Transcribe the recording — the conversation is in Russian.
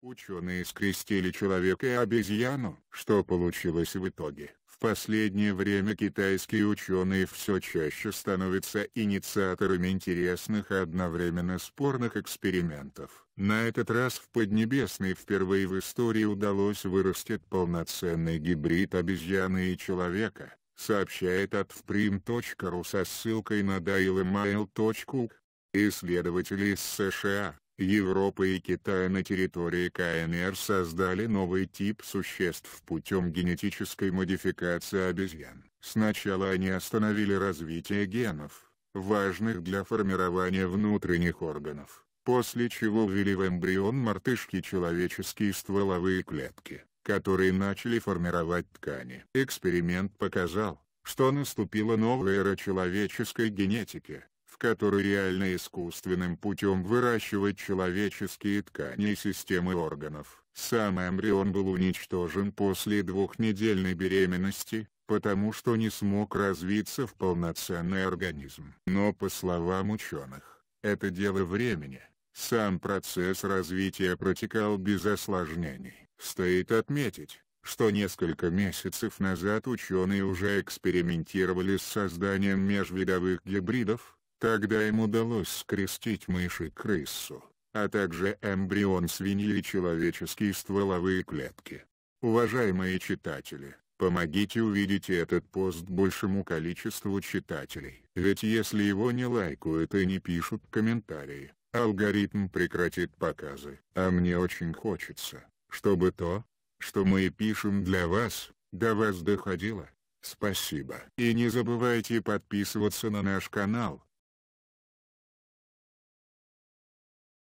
Ученые скрестили человека и обезьяну. Что получилось в итоге? В последнее время китайские ученые все чаще становятся инициаторами интересных и одновременно спорных экспериментов. На этот раз в Поднебесной впервые в истории удалось вырастить полноценный гибрид обезьяны и человека, сообщает от vprim.ru со ссылкой на dailymail.org. Исследователи из США, Европа и Китай на территории КНР создали новый тип существ путем генетической модификации обезьян. Сначала они остановили развитие генов, важных для формирования внутренних органов, после чего ввели в эмбрион мартышки человеческие стволовые клетки, которые начали формировать ткани. Эксперимент показал, что наступила новая эра человеческой генетики, который реально искусственным путем выращивает человеческие ткани и системы органов. Сам эмбрион был уничтожен после двухнедельной беременности, потому что не смог развиться в полноценный организм. Но по словам ученых, это дело времени. Сам процесс развития протекал без осложнений. Стоит отметить, что несколько месяцев назад ученые уже экспериментировали с созданием межвидовых гибридов, Тогда им удалось скрестить мышь и крысу, а также эмбрион свиньи и человеческие стволовые клетки. Уважаемые читатели, помогите увидеть этот пост большему количеству читателей. Ведь если его не лайкают и не пишут комментарии, алгоритм прекратит показы. А мне очень хочется, чтобы то, что мы пишем для вас, до вас доходило. Спасибо. И не забывайте подписываться на наш канал